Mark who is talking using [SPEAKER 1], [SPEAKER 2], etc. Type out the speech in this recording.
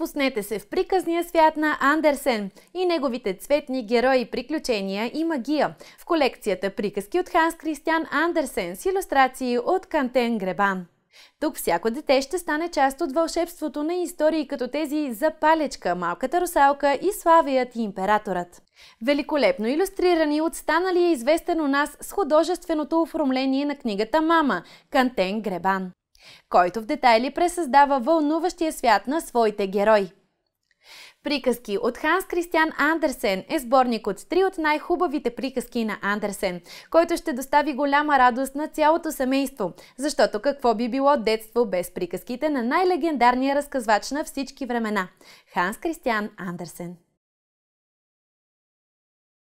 [SPEAKER 1] Спуснете се в приказния свят на Андерсен и неговите цветни герои, приключения и магия в колекцията Приказки от Ханс Кристиан Андерсен с иллюстрации от Кантен Гребан. Тук всяко дете ще стане част от вълшебството на истории като тези за Палечка, Малката русалка и Славият Императорът. Великолепно иллюстрирани от станалия известен у нас с художественото оформление на книгата Мама, Кантен Гребан който в детайли пресъздава вълнуващия свят на своите герои. Приказки от Ханс Кристиан Андерсен е сборник от три от най-хубавите приказки на Андерсен, който ще достави голяма радост на цялото семейство, защото какво би било детство без приказките на най-легендарния разказвач на всички времена – Ханс Кристиан Андерсен.